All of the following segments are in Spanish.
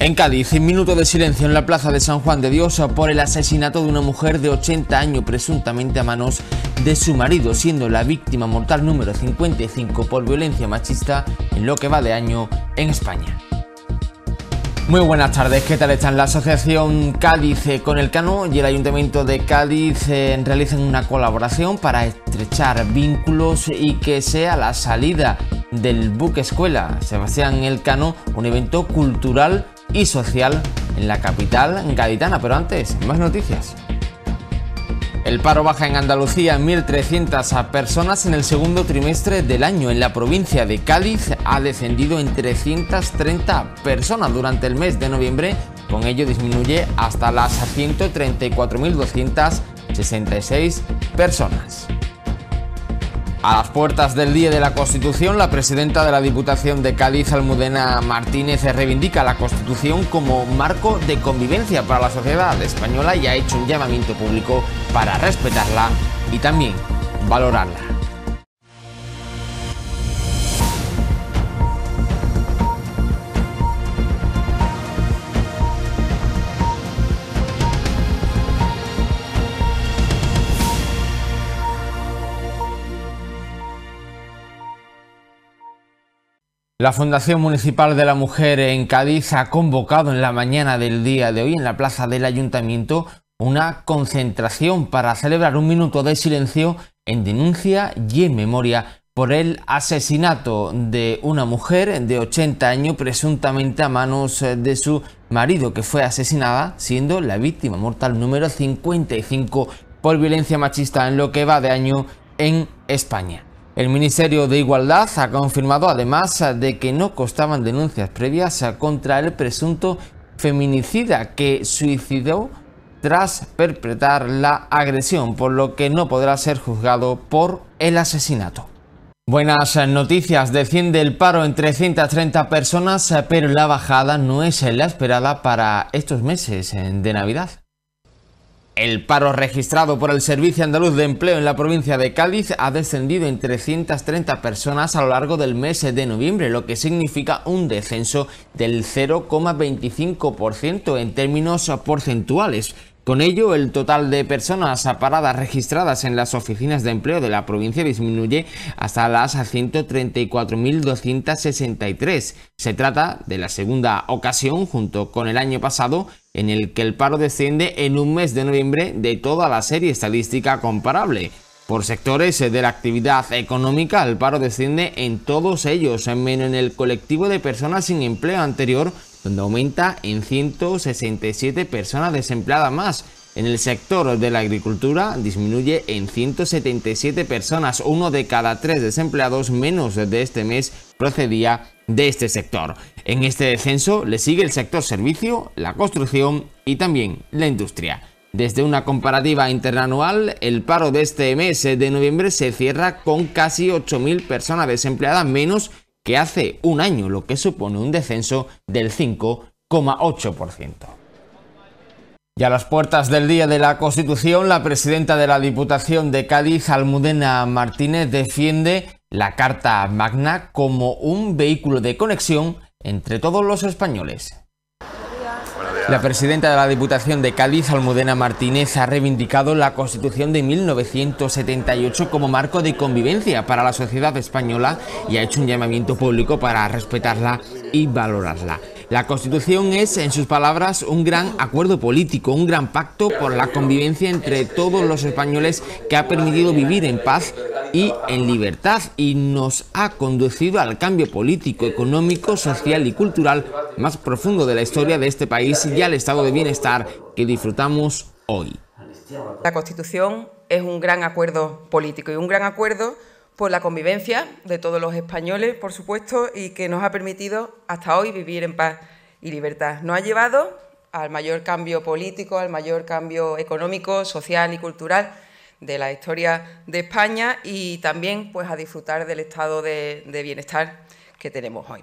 En Cádiz, un minuto de silencio en la plaza de San Juan de Dios por el asesinato de una mujer de 80 años presuntamente a manos de su marido, siendo la víctima mortal número 55 por violencia machista en lo que va de año en España. Muy buenas tardes, ¿qué tal están? La Asociación Cádiz eh, con el Cano y el Ayuntamiento de Cádiz eh, realizan una colaboración para estrechar vínculos y que sea la salida del buque escuela Sebastián Elcano un evento cultural y social en la capital gaditana. Pero antes, más noticias. El paro baja en Andalucía 1.300 personas en el segundo trimestre del año. En la provincia de Cádiz ha descendido en 330 personas durante el mes de noviembre. Con ello disminuye hasta las 134.266 personas. A las puertas del Día de la Constitución, la presidenta de la Diputación de Cádiz, Almudena Martínez, reivindica la Constitución como marco de convivencia para la sociedad española y ha hecho un llamamiento público para respetarla y también valorarla. La Fundación Municipal de la Mujer en Cádiz ha convocado en la mañana del día de hoy en la plaza del ayuntamiento una concentración para celebrar un minuto de silencio en denuncia y en memoria por el asesinato de una mujer de 80 años presuntamente a manos eh, de su marido que fue asesinada siendo la víctima mortal número 55 por violencia machista en lo que va de año en España. El Ministerio de Igualdad ha confirmado además de que no costaban denuncias previas contra el presunto feminicida que suicidó tras perpetrar la agresión, por lo que no podrá ser juzgado por el asesinato. Buenas noticias, desciende el paro en 330 personas, pero la bajada no es la esperada para estos meses de Navidad. El paro registrado por el Servicio Andaluz de Empleo en la provincia de Cádiz ha descendido en 330 personas a lo largo del mes de noviembre, lo que significa un descenso del 0,25% en términos porcentuales. Con ello, el total de personas paradas registradas en las oficinas de empleo de la provincia disminuye hasta las 134.263. Se trata de la segunda ocasión, junto con el año pasado, en el que el paro desciende en un mes de noviembre de toda la serie estadística comparable. Por sectores de la actividad económica, el paro desciende en todos ellos, menos en el colectivo de personas sin empleo anterior, donde aumenta en 167 personas desempleadas más. En el sector de la agricultura disminuye en 177 personas, uno de cada tres desempleados menos de este mes procedía de este sector. En este descenso le sigue el sector servicio, la construcción y también la industria. Desde una comparativa interanual, el paro de este mes de noviembre se cierra con casi 8.000 personas desempleadas menos que hace un año, lo que supone un descenso del 5,8%. Y a las puertas del Día de la Constitución, la presidenta de la Diputación de Cádiz, Almudena Martínez, defiende la Carta Magna como un vehículo de conexión entre todos los españoles. La presidenta de la Diputación de Cádiz, Almudena Martínez, ha reivindicado la Constitución de 1978 como marco de convivencia para la sociedad española y ha hecho un llamamiento público para respetarla y valorarla. La Constitución es, en sus palabras, un gran acuerdo político, un gran pacto por la convivencia entre todos los españoles que ha permitido vivir en paz y en libertad y nos ha conducido al cambio político, económico, social y cultural más profundo de la historia de este país y al estado de bienestar que disfrutamos hoy. La Constitución es un gran acuerdo político y un gran acuerdo por la convivencia de todos los españoles, por supuesto, y que nos ha permitido hasta hoy vivir en paz y libertad. Nos ha llevado al mayor cambio político, al mayor cambio económico, social y cultural de la historia de España y también pues, a disfrutar del estado de, bienestar que tenemos hoy.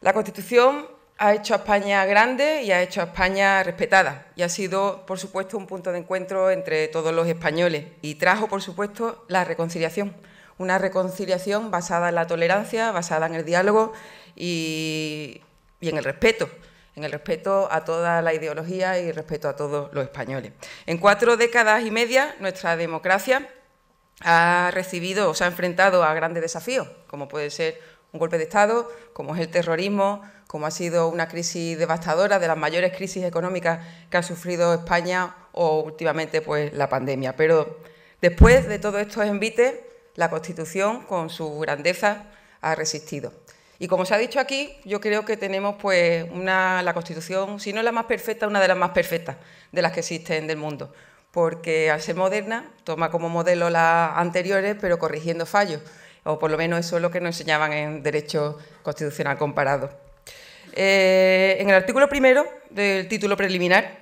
La Constitución ha hecho a España grande y ha hecho a España respetada y ha sido, por supuesto, un punto de encuentro entre todos los españoles y trajo, por supuesto, la reconciliación. Una reconciliación basada en la tolerancia, basada en el diálogo y en el respeto en el respeto a toda la ideología y respeto a todos los españoles. En cuatro décadas y media, nuestra democracia ha recibido o se ha enfrentado a grandes desafíos, como puede ser un golpe de Estado, como es el terrorismo, como ha sido una crisis devastadora, de las mayores crisis económicas que ha sufrido España o últimamente pues, la pandemia. Pero después de todos estos envites, la Constitución, con su grandeza, ha resistido. Y como se ha dicho aquí, yo creo que tenemos pues la Constitución, si no la más perfecta, una de las más perfectas de las que existen del mundo, porque al ser moderna toma como modelo las anteriores, pero corrigiendo fallos, o por lo menos eso es lo que nos enseñaban en Derecho Constitucional Comparado. Eh, en el artículo primero del título preliminar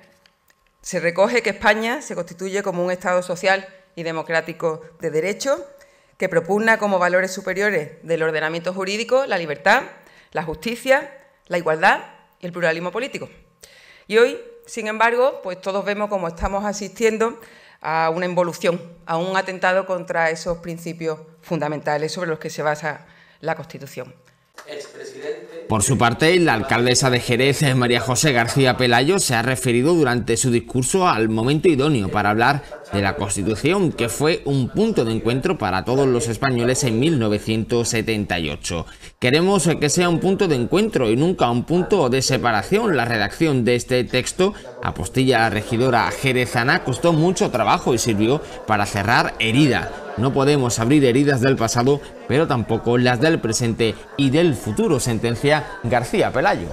se recoge que España se constituye como un Estado social y democrático de derecho, que propugna como valores superiores del ordenamiento jurídico la libertad, la justicia, la igualdad y el pluralismo político. Y hoy, sin embargo, pues todos vemos cómo estamos asistiendo a una involución, a un atentado contra esos principios fundamentales sobre los que se basa la Constitución. Por su parte, la alcaldesa de Jerez, eh, María José García Pelayo, se ha referido durante su discurso al momento idóneo para hablar de la Constitución, que fue un punto de encuentro para todos los españoles en 1978. Queremos eh, que sea un punto de encuentro y nunca un punto de separación. La redacción de este texto apostilla la regidora jerezana costó mucho trabajo y sirvió para cerrar heridas. No podemos abrir heridas del pasado, pero tampoco las del presente y del futuro, sentencia García Pelayo.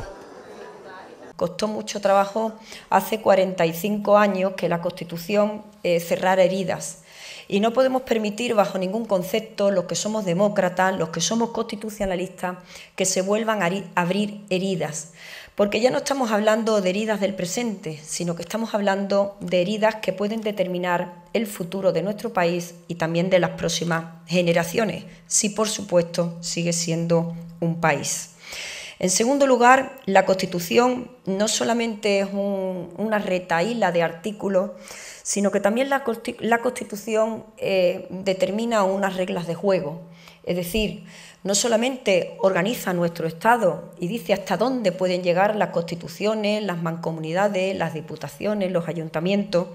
Costó mucho trabajo hace 45 años que la Constitución eh, cerrara heridas. Y no podemos permitir bajo ningún concepto los que somos demócratas, los que somos constitucionalistas, que se vuelvan a abrir heridas porque ya no estamos hablando de heridas del presente, sino que estamos hablando de heridas que pueden determinar el futuro de nuestro país y también de las próximas generaciones, si por supuesto sigue siendo un país. En segundo lugar, la Constitución no solamente es una retaíla de artículos, sino que también la, Constitución eh, determina unas reglas de juego es decir, no solamente organiza nuestro Estado y dice hasta dónde pueden llegar las constituciones, las mancomunidades, las diputaciones, los ayuntamientos,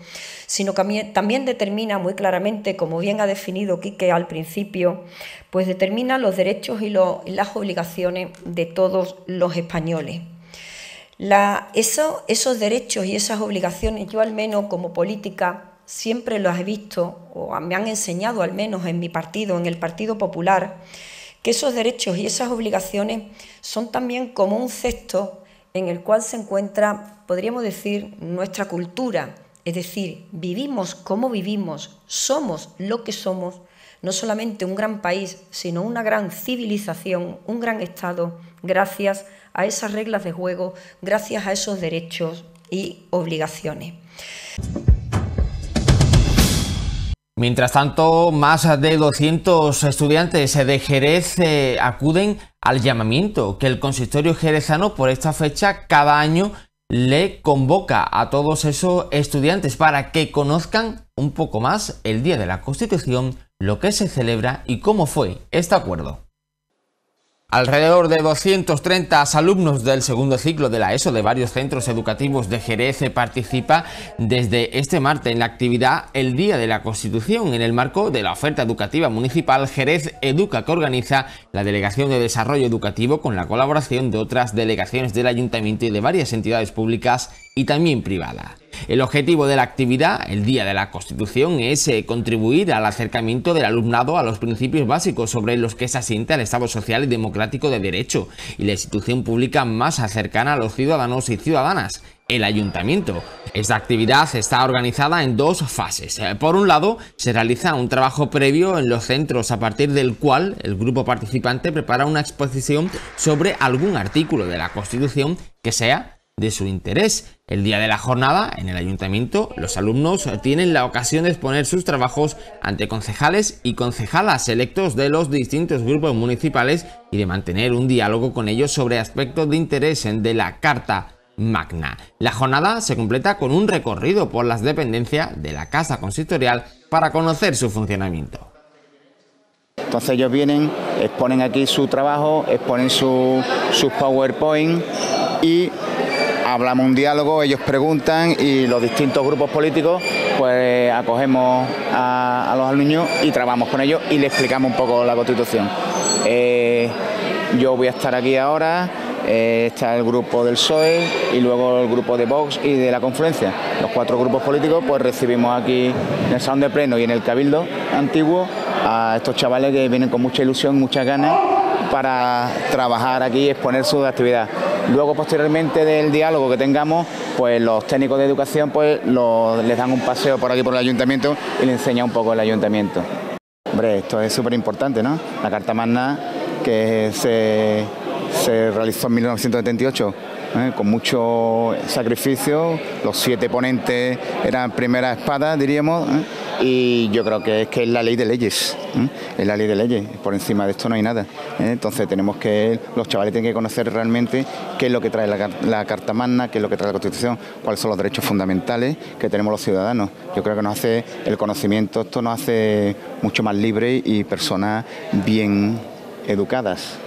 sino también determina muy claramente, como bien ha definido Quique al principio, pues determina los derechos y, las obligaciones de todos los españoles. esos derechos y esas obligaciones, yo al menos como política, siempre lo he visto, o me han enseñado al menos en mi partido, en el Partido Popular, que esos derechos y esas obligaciones son también como un cesto en el cual se encuentra, podríamos decir, nuestra cultura. Es decir, vivimos como vivimos, somos lo que somos, no solamente un gran país, sino una gran civilización, un gran Estado, gracias a esas reglas de juego, gracias a esos derechos y obligaciones. Mientras tanto, más de 200 estudiantes de Jerez eh, acuden al llamamiento que el consistorio jerezano por esta fecha cada año le convoca a todos esos estudiantes para que conozcan un poco más el Día de la Constitución, lo que se celebra y cómo fue este acuerdo. Alrededor de 230 alumnos del segundo ciclo de la ESO de varios centros educativos de Jerez participa desde este martes en la actividad El Día de la Constitución en el marco de la oferta educativa municipal Jerez Educa que organiza la Delegación de Desarrollo Educativo con la colaboración de otras delegaciones del Ayuntamiento y de varias entidades públicas y también privadas. El objetivo de la actividad, el Día de la Constitución, es eh, contribuir al acercamiento del alumnado a los principios básicos sobre los que se asienta el Estado social y democrático de derecho y la institución pública más cercana a los ciudadanos y ciudadanas, el ayuntamiento. Esta actividad está organizada en dos fases. Eh, por un lado, se realiza un trabajo previo en los centros a partir del cual el grupo participante prepara una exposición sobre algún artículo de la Constitución que sea de su interés. El día de la jornada, en el ayuntamiento, los alumnos tienen la ocasión de exponer sus trabajos ante concejales y concejalas electos de los distintos grupos municipales y de mantener un diálogo con ellos sobre aspectos de interés de la Carta Magna. La jornada se completa con un recorrido por las dependencias de la Casa Consistorial para conocer su funcionamiento. Entonces ellos vienen, exponen aquí su trabajo, exponen sus su PowerPoint y hablamos un diálogo, ellos preguntan y los distintos grupos políticos pues acogemos a, los alumnos y trabajamos con ellos y les explicamos un poco la constitución. Eh, yo voy a estar aquí ahora, eh, está el grupo del PSOE y luego el grupo de Vox y de la Confluencia. Los cuatro grupos políticos pues recibimos aquí en el Salón de Pleno y en el Cabildo Antiguo a estos chavales que vienen con mucha ilusión, muchas ganas para trabajar aquí y exponer su actividad. Luego, posteriormente del diálogo que tengamos, pues los técnicos de educación pues les dan un paseo por aquí por el ayuntamiento y le enseña un poco el ayuntamiento. Hombre, esto es súper importante, ¿no? La Carta Magna que se, realizó en 1978 ¿eh? con mucho sacrificio. Los siete ponentes eran primera espada, diríamos. ¿eh? y yo creo que es que es la ley de leyes, ¿eh? es la ley de leyes, por encima de esto no hay nada. ¿eh? Entonces tenemos que, los chavales tienen que conocer realmente qué es lo que trae la, la, Carta Magna, qué es lo que trae la Constitución, cuáles son los derechos fundamentales que tenemos los ciudadanos. Yo creo que nos hace el conocimiento, esto nos hace mucho más libres y personas bien educadas.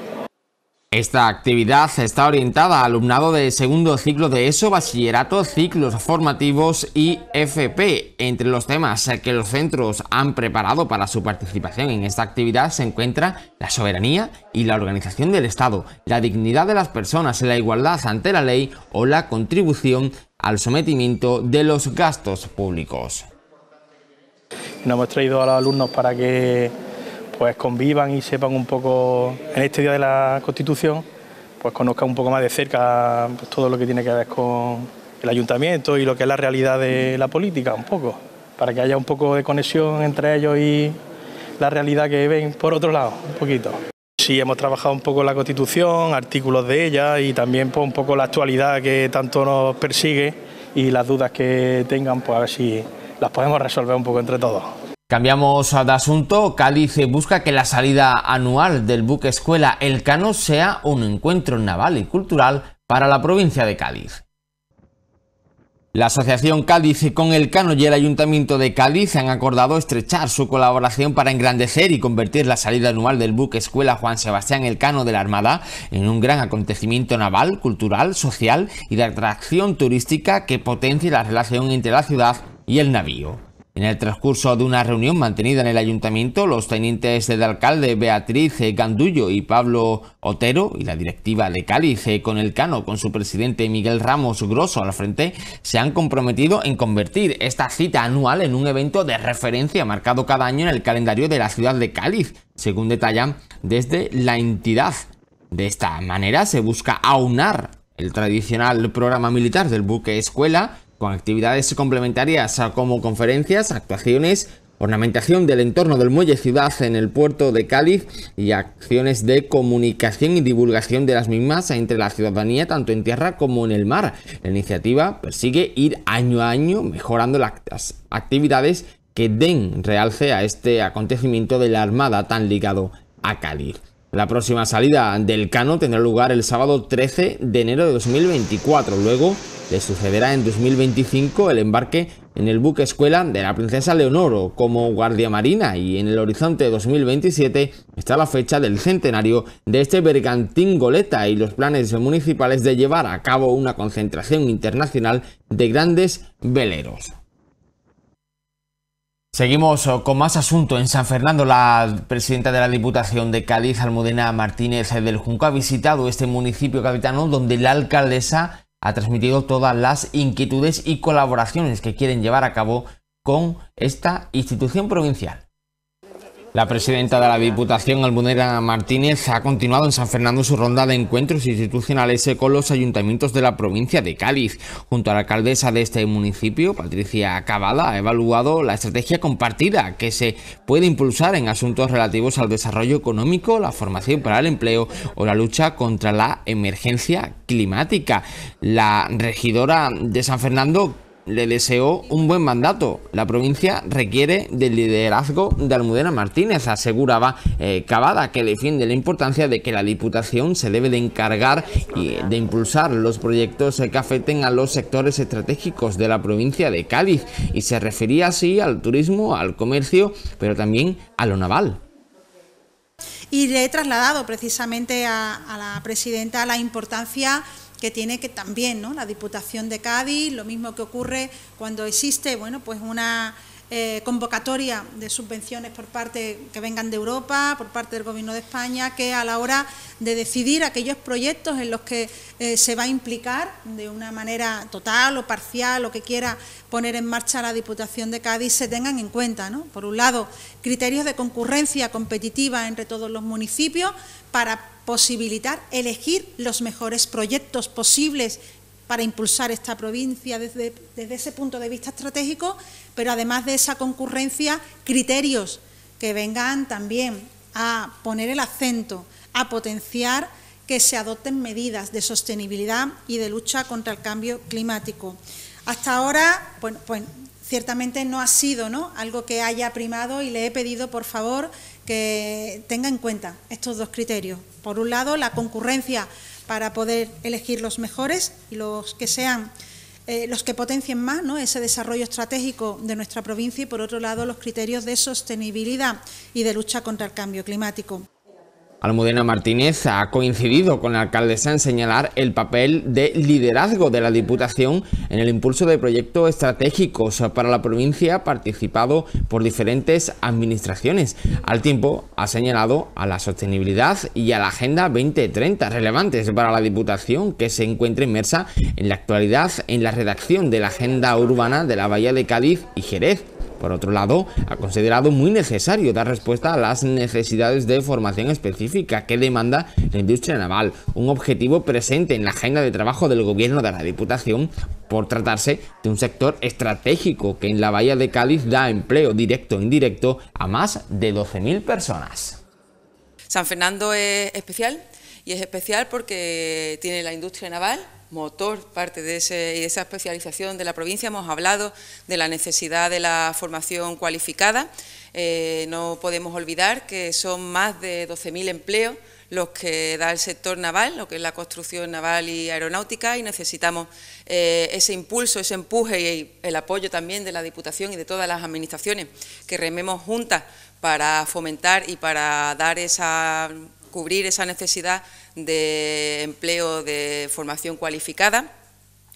Esta actividad está orientada a alumnado de segundo ciclo de ESO, bachillerato, ciclos formativos y FP. Entre los temas que los centros han preparado para su participación en esta actividad se encuentra la soberanía y la organización del Estado, la dignidad de las personas, la igualdad ante la ley o la contribución al sometimiento de los gastos públicos. Nos hemos traído a los alumnos para que pues convivan y sepan un poco, en este Día de la Constitución, pues conozcan un poco más de cerca pues, todo lo que tiene que ver con el ayuntamiento y lo que es la realidad de la política, un poco, para que haya un poco de conexión entre ellos y la realidad que ven por otro lado, un poquito. Sí, hemos trabajado un poco la Constitución, artículos de ella y también pues, un poco la actualidad que tanto nos persigue y las dudas que tengan, pues a ver si las podemos resolver un poco entre todos. Cambiamos de asunto. Cádiz busca que la salida anual del buque escuela Elcano sea un encuentro naval y cultural para la provincia de Cádiz. La Asociación Cádiz con el Cano y el Ayuntamiento de Cádiz han acordado estrechar su colaboración para engrandecer y convertir la salida anual del buque Escuela Juan Sebastián Elcano de la Armada en un gran acontecimiento naval, cultural, social y de atracción turística que potencie la relación entre la ciudad y el navío. En el transcurso de una reunión mantenida en el ayuntamiento, los tenientes de alcalde Beatriz Gandullo y Pablo Otero y la directiva de Cáliz con el Cano, con su presidente Miguel Ramos Grosso al frente, se han comprometido en convertir esta cita anual en un evento de referencia marcado cada año en el calendario de la ciudad de Cáliz, según detallan desde la entidad. De esta manera se busca aunar el tradicional programa militar del buque escuela con actividades complementarias como conferencias, actuaciones, ornamentación del entorno del muelle ciudad en el puerto de Cádiz y acciones de comunicación y divulgación de las mismas entre la ciudadanía tanto en tierra como en el mar. La iniciativa persigue ir año a año mejorando las actividades que den realce a este acontecimiento de la Armada tan ligado a Cádiz. La próxima salida del Cano tendrá lugar el sábado 13 de enero de 2024. Luego le sucederá en 2025 el embarque en el buque escuela de la princesa Leonoro como guardia marina y en el horizonte de 2027 está la fecha del centenario de este bergantín goleta y los planes municipales de llevar a cabo una concentración internacional de grandes veleros. Seguimos oh, con más asunto. En San Fernando, la presidenta de la Diputación de Cádiz, Almudena Martínez eh, del Junco, ha visitado este municipio capitano donde la alcaldesa ha transmitido todas las inquietudes y colaboraciones que quieren llevar a cabo con esta institución provincial. La presidenta de la Diputación, Almudena Martínez, ha continuado en San Fernando su ronda de encuentros institucionales con los ayuntamientos de la provincia de Cádiz. Junto a la alcaldesa de este municipio, Patricia Cabada, ha evaluado la estrategia compartida que se puede impulsar en asuntos relativos al desarrollo económico, la formación para el empleo o la lucha contra la emergencia climática. La regidora de San Fernando le deseó un buen mandato. La provincia requiere del liderazgo de Almudena Martínez, aseguraba eh, Cavada, que defiende la importancia de que la Diputación se debe de encargar y de impulsar los proyectos eh, que afecten a los sectores estratégicos de la provincia de Cádiz y se refería así al turismo, al comercio, pero también a lo naval y le he trasladado precisamente a, la presidenta la importancia que tiene que también ¿no? la Diputación de Cádiz, lo mismo que ocurre cuando existe bueno, pues una eh, convocatoria de subvenciones por parte que vengan de Europa, por parte del Gobierno de España, que a la hora de decidir aquellos proyectos en los que eh, se va a implicar de una manera total o parcial o que quiera poner en marcha la Diputación de Cádiz, se tengan en cuenta, Por un lado, criterios de concurrencia competitiva entre todos los municipios para posibilitar elegir los mejores proyectos posibles para impulsar esta provincia desde, desde ese punto de vista estratégico, pero además de esa concurrencia, criterios que vengan también a poner el acento, a potenciar que se adopten medidas de sostenibilidad y de lucha contra el cambio climático. Hasta ahora, pues ciertamente no ha sido ¿no? algo que haya primado y le he pedido, por favor, que tenga en cuenta estos dos criterios. Por un lado, la concurrencia para poder elegir los mejores y los que sean eh, los que potencien más ese desarrollo estratégico de nuestra provincia y, por otro lado, los criterios de sostenibilidad y de lucha contra el cambio climático. Almudena Martínez ha coincidido con la alcaldesa en señalar el papel de liderazgo de la Diputación en el impulso de proyectos estratégicos para la provincia participado por diferentes administraciones. Al tiempo ha señalado a la sostenibilidad y a la Agenda 2030 relevantes para la Diputación que se encuentra inmersa en la actualidad en la redacción de la Agenda Urbana de la Bahía de Cádiz y Jerez por otro lado, ha considerado muy necesario dar respuesta a las necesidades de formación específica que demanda la industria naval, un objetivo presente en la agenda de trabajo del gobierno de la Diputación por tratarse de un sector estratégico que en la Bahía de Cádiz da empleo directo e indirecto a más de 12.000 personas. San Fernando es especial y es especial porque tiene la industria naval, motor, parte de, esa especialización de la provincia. Hemos hablado de la necesidad de la formación cualificada. Eh, no podemos olvidar que son más de 12.000 empleos los que da el sector naval, lo que es la construcción naval y aeronáutica, y necesitamos eh, ese impulso, ese empuje y el apoyo también de la Diputación y de todas las administraciones, que rememos juntas para fomentar y para dar esa cubrir esa necesidad de empleo de formación cualificada.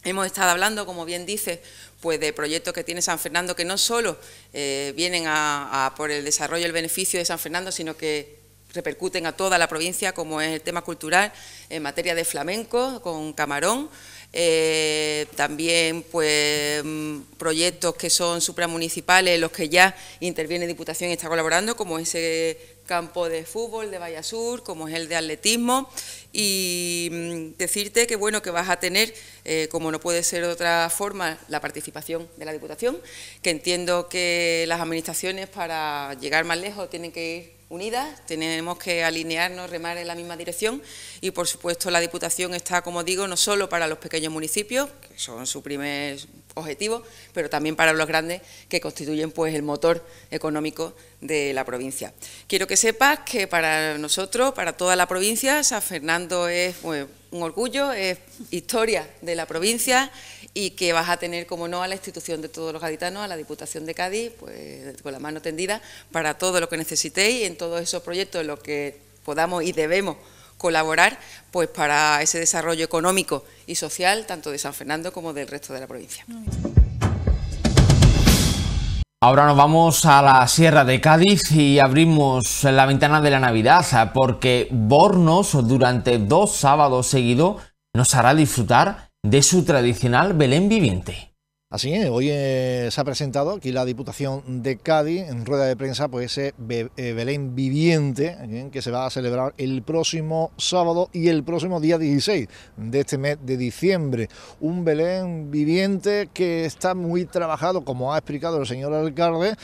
Hemos estado hablando, como bien dice, pues de proyectos que tiene San Fernando que no solo eh, vienen a, por el desarrollo y el beneficio de San Fernando, sino que repercuten a toda la provincia, como es el tema cultural en materia de flamenco, con Camarón, eh, también pues mm, proyectos que son supramunicipales, los que ya interviene Diputación y está colaborando, como ese campo de fútbol de Vallasur, como es el de atletismo, y mm, decirte que bueno que vas a tener, eh, como no puede ser de otra forma, la participación de la Diputación, que entiendo que las administraciones para llegar más lejos tienen que ir unidas, tenemos que alinearnos, remar en la misma dirección y por supuesto la Diputación está, como digo, no solo para los pequeños municipios, que son su primer objetivo, pero también para los grandes que constituyen pues el motor económico de la provincia. Quiero que sepas que para nosotros, para toda la provincia, San Fernando es un orgullo, es historia de la provincia y que vas a tener, como no, a la institución de todos los gaditanos, a la Diputación de Cádiz, pues, con la mano tendida para todo lo que necesitéis en todos esos proyectos en los que podamos y debemos colaborar pues para ese desarrollo económico y social tanto de San Fernando como del resto de la provincia. Ahora nos vamos a la Sierra de Cádiz y abrimos la ventana de la Navidad porque Bornos durante dos sábados seguidos nos hará disfrutar de su tradicional Belén viviente. Así es, hoy eh, se ha presentado aquí la Diputación de Cádiz en rueda de prensa pues ese eh, Belén viviente eh, que se va a celebrar el próximo sábado y el próximo día 16 de este mes de diciembre. Un Belén viviente que está muy trabajado, como ha explicado el señor alcalde,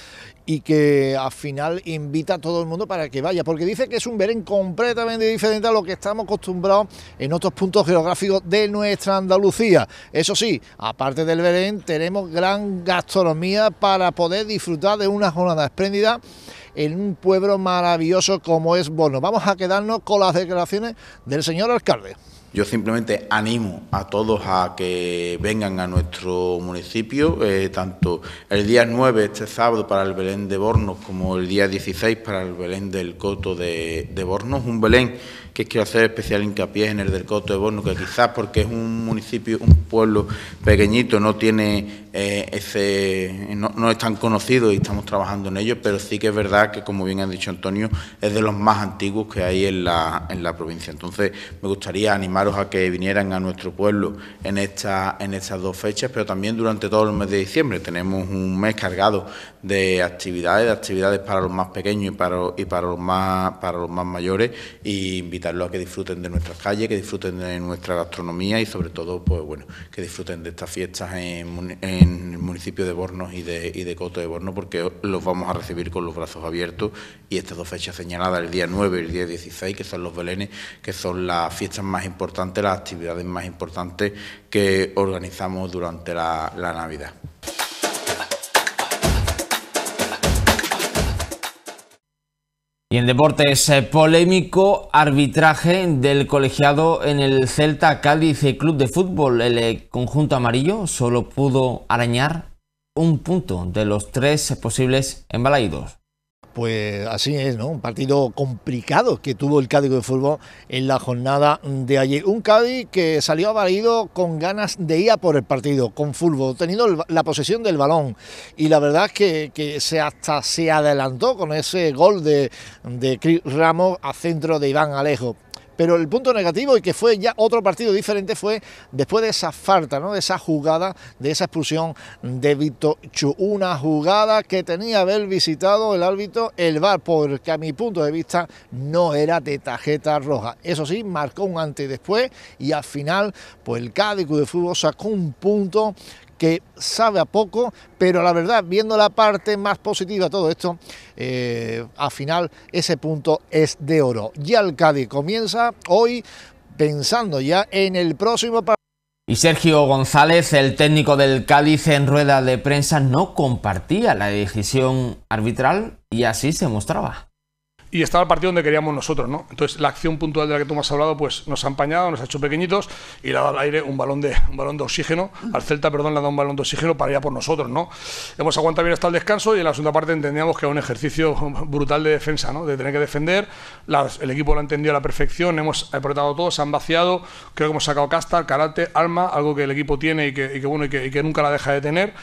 y que al final invita a todo el mundo para que vaya, porque dice que es un Belén completamente diferente a lo que estamos acostumbrados en otros puntos geográficos de nuestra Andalucía. Eso sí, aparte del Belén tenemos gran gastronomía para poder disfrutar de una jornada espléndida en un pueblo maravilloso como es Borno... Vamos a quedarnos con las declaraciones del señor alcalde. Yo simplemente animo a todos a que vengan a nuestro municipio, eh, tanto el día 9, este sábado, para el Belén de Bornos, como el día 16 para el Belén del Coto de, de Bornos, un Belén que quiero hacer especial hincapié en el del Coto de Borno, que quizás porque es un municipio, un pueblo pequeñito, no tiene eh, ese, no, es tan conocido y estamos trabajando en ello, pero sí que es verdad que, como bien ha dicho Antonio, es de los más antiguos que hay en la, en la provincia. Entonces, me gustaría animaros a que vinieran a nuestro pueblo en, esta, en estas dos fechas, pero también durante todo el mes de diciembre. Tenemos un mes cargado de actividades, de actividades para los más pequeños y para, y para, los, más, para los más mayores, y invitar invitarlos a que disfruten de nuestras calles, que disfruten de nuestra gastronomía y sobre todo, pues bueno, que disfruten de estas fiestas en, el municipio de Bornos y de, Coto de Bornos, porque los vamos a recibir con los brazos abiertos y estas dos fechas señaladas, el día 9 y el día 16, que son los belenes, que son las fiestas más importantes, las actividades más importantes que organizamos durante la Navidad. en deportes eh, polémico arbitraje del colegiado en el Celta Cádiz Club de Fútbol. El eh, conjunto amarillo solo pudo arañar un punto de los tres posibles embalaídos. Pues así es, ¿no? Un partido complicado que tuvo el Cádiz de fútbol en la jornada de ayer. Un Cádiz que salió avalido con ganas de ir a por el partido, con fútbol, teniendo la posesión del balón. Y la verdad es que, se hasta se adelantó con ese gol de, de Chris Ramos a centro de Iván Alejo pero el punto negativo y que fue ya otro partido diferente fue después de esa falta, ¿no? de esa jugada, de esa expulsión de Vito Chu. Una jugada que tenía haber visitado el árbitro el VAR, porque a mi punto de vista no era de tarjeta roja. Eso sí, marcó un antes y después y al final, pues el Cádiz de Fútbol sacó un punto que sabe a poco, pero la verdad, viendo la parte más positiva de todo esto, eh, al final ese punto es de oro. Ya el Cádiz comienza hoy pensando ya en el próximo partido. Y Sergio González, el técnico del Cádiz en rueda de prensa, no compartía la decisión arbitral y así se mostraba y estaba el partido donde queríamos nosotros, ¿no? Entonces, la acción puntual de la que tú has hablado, pues nos ha empañado, nos ha hecho pequeñitos y le ha dado al aire un balón de, balón de oxígeno, al Celta, perdón, le ha dado un balón de oxígeno para ir a por nosotros, ¿no? Hemos aguantado bien hasta el descanso y en la segunda parte entendíamos que era un ejercicio brutal de defensa, ¿no? De tener que defender, el equipo lo ha entendido a la perfección, hemos apretado todo, se han vaciado, creo que hemos sacado casta, karate, alma, algo que el equipo tiene y que, y que nunca la deja de tener.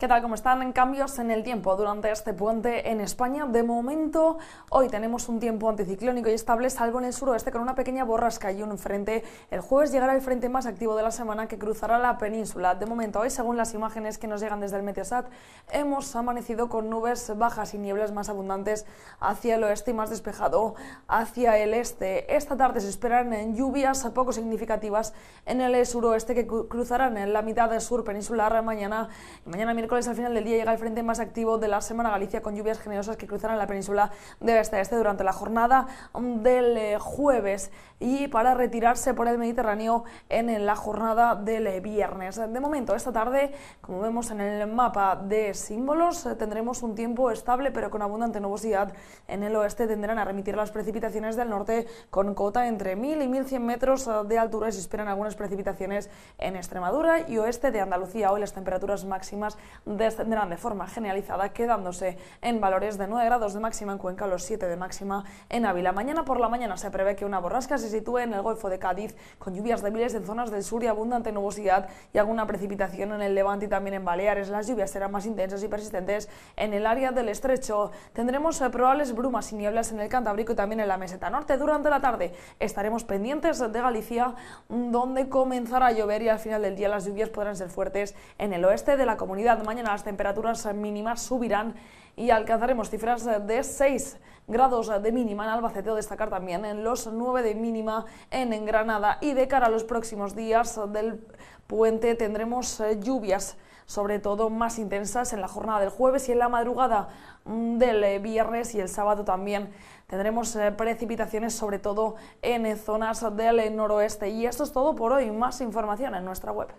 ¿Qué tal? ¿Cómo están? En cambios en el tiempo durante este puente en España. De momento, hoy tenemos un tiempo anticiclónico y estable, salvo en el suroeste, con una pequeña borrasca y un frente. El jueves llegará el frente más activo de la semana que cruzará la península. De momento, hoy, según las imágenes que nos llegan desde el Meteosat, hemos amanecido con nubes bajas y nieblas más abundantes hacia el oeste y más despejado hacia el este. Esta tarde se esperan lluvias poco significativas en el suroeste que cruzarán en la mitad del sur peninsular mañana, mañana miércoles miércoles al final del día llega el frente más activo de la semana Galicia con lluvias generosas que cruzarán la península de este este durante la jornada um, del eh, jueves y para retirarse por el Mediterráneo en la jornada del eh, viernes. De momento, esta tarde, como vemos en el mapa de símbolos, eh, tendremos un tiempo estable pero con abundante nubosidad en el oeste. tendrán a remitir las precipitaciones del norte con cota entre 1000 y 1100 metros de altura y se esperan algunas precipitaciones en Extremadura y oeste de Andalucía. Hoy las temperaturas máximas descenderán de forma generalizada, quedándose en valores de 9 grados de máxima en Cuenca, los 7 de máxima en Ávila. Mañana por la mañana se prevé que una borrasca se sitúe en el Golfo de Cádiz, con lluvias débiles en zonas del sur y abundante nubosidad y alguna precipitación en el Levante y también en Baleares. Las lluvias serán más intensas y persistentes en el área del Estrecho. Tendremos eh, probables brumas y nieblas en el Cantábrico y también en la meseta norte durante la tarde. Estaremos pendientes de Galicia, donde comenzará a llover y al final del día las lluvias podrán ser fuertes en el oeste de la comunidad mañana las temperaturas mínimas subirán y alcanzaremos cifras de 6 grados de mínima en Albacete o destacar también en los 9 de mínima en Granada y de cara a los próximos días del puente tendremos eh, lluvias sobre todo más intensas en la jornada del jueves y en la madrugada mm, del eh, viernes y el sábado también tendremos eh, precipitaciones sobre todo en zonas del noroeste y esto es todo por hoy más información en nuestra web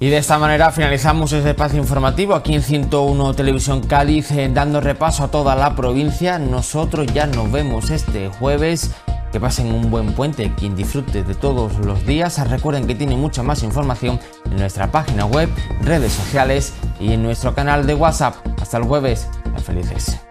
Y de esta manera finalizamos este espacio informativo aquí en 101 Televisión Cádiz, eh, dando repaso a toda la provincia. Nosotros ya nos vemos este jueves. Que pasen un buen puente, quien disfrute de todos los días. Recuerden que tiene mucha más información en nuestra página web, redes sociales y en nuestro canal de WhatsApp. Hasta el jueves, felices.